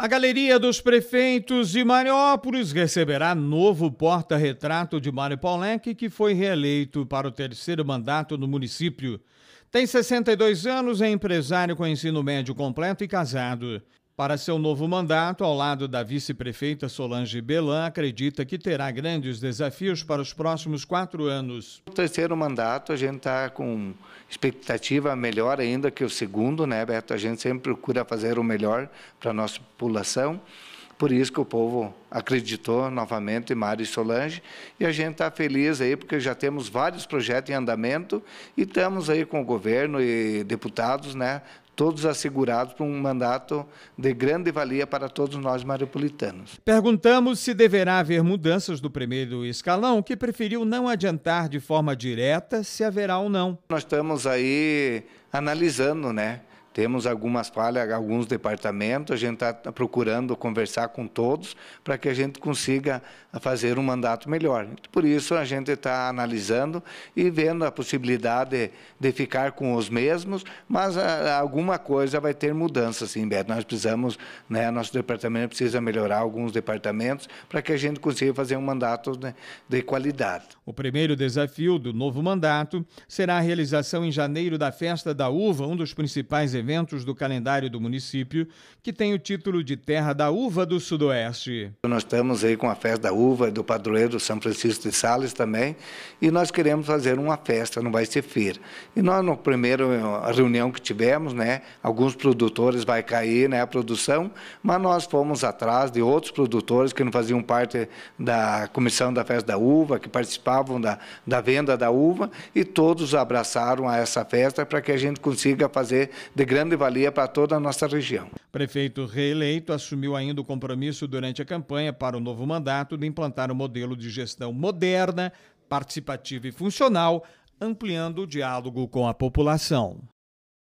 A Galeria dos Prefeitos de Mariópolis receberá novo porta-retrato de Mário Paulec, que foi reeleito para o terceiro mandato no município. Tem 62 anos, é empresário com ensino médio completo e casado. Para seu novo mandato, ao lado da vice-prefeita Solange Belan, acredita que terá grandes desafios para os próximos quatro anos. O terceiro mandato, a gente está com expectativa melhor ainda que o segundo, né, Beto? A gente sempre procura fazer o melhor para a nossa população. Por isso que o povo acreditou novamente em Mário e Solange. E a gente está feliz aí, porque já temos vários projetos em andamento e estamos aí com o governo e deputados, né, todos assegurados por um mandato de grande valia para todos nós maripolitanos. Perguntamos se deverá haver mudanças do primeiro escalão, que preferiu não adiantar de forma direta se haverá ou não. Nós estamos aí analisando, né? Temos algumas falhas, alguns departamentos, a gente está procurando conversar com todos para que a gente consiga fazer um mandato melhor. Por isso, a gente está analisando e vendo a possibilidade de, ficar com os mesmos, mas ah, alguma coisa vai ter mudança, sim, Beto. Nós precisamos, né, nosso departamento precisa melhorar alguns departamentos para que a gente consiga fazer um mandato de qualidade. O primeiro desafio do novo mandato será a realização em janeiro da Festa da Uva, um dos principais eventos eventos do calendário do município, que tem o título de Terra da Uva do Sudoeste. Nós estamos aí com a festa da uva e do padroeiro São Francisco de Sales também, e nós queremos fazer uma festa, não vai ser feira. E nós, na primeira eh, reunião que tivemos, né, alguns produtores vai cair né, a produção, mas nós fomos atrás de outros produtores que não faziam parte da comissão da festa da uva, que participavam da, da venda da uva, e todos abraçaram a essa festa para que a gente consiga fazer de grande valia para toda a nossa região. Prefeito reeleito assumiu ainda o compromisso durante a campanha para o novo mandato de implantar um modelo de gestão moderna, participativa e funcional, ampliando o diálogo com a população.